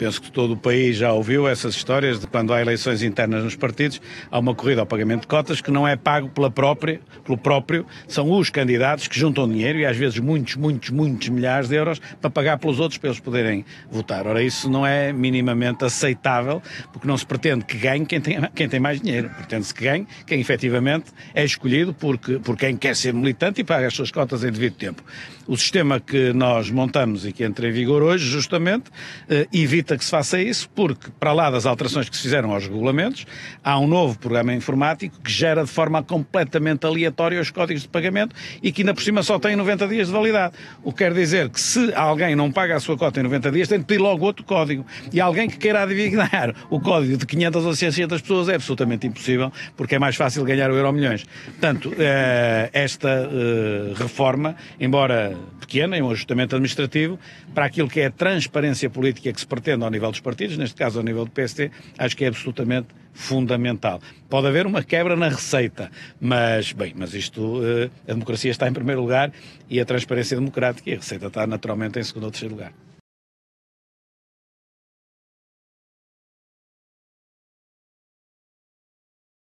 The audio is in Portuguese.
penso que todo o país já ouviu essas histórias de quando há eleições internas nos partidos, há uma corrida ao pagamento de cotas que não é pago pela própria, pelo próprio, são os candidatos que juntam dinheiro e às vezes muitos, muitos, muitos milhares de euros para pagar pelos outros para eles poderem votar. Ora, isso não é minimamente aceitável, porque não se pretende que ganhe quem tem, quem tem mais dinheiro. Pretende-se que ganhe quem efetivamente é escolhido porque, por quem quer ser militante e paga as suas cotas em devido tempo. O sistema que nós montamos e que entra em vigor hoje, justamente, eh, evita que se faça isso porque, para lá das alterações que se fizeram aos regulamentos, há um novo programa informático que gera de forma completamente aleatória os códigos de pagamento e que ainda por cima só tem 90 dias de validade. O que quer dizer que se alguém não paga a sua cota em 90 dias, tem de pedir logo outro código. E alguém que queira adivinhar o código de 500 ou 600 pessoas é absolutamente impossível porque é mais fácil ganhar o euro milhões. Portanto, eh, esta eh, reforma, embora pequena, é um ajustamento administrativo, para aquilo que é a transparência política que se pretende ao nível dos partidos, neste caso ao nível do PST, acho que é absolutamente fundamental. Pode haver uma quebra na receita, mas, bem, mas isto, eh, a democracia está em primeiro lugar e a transparência democrática e a receita está naturalmente em segundo ou terceiro lugar.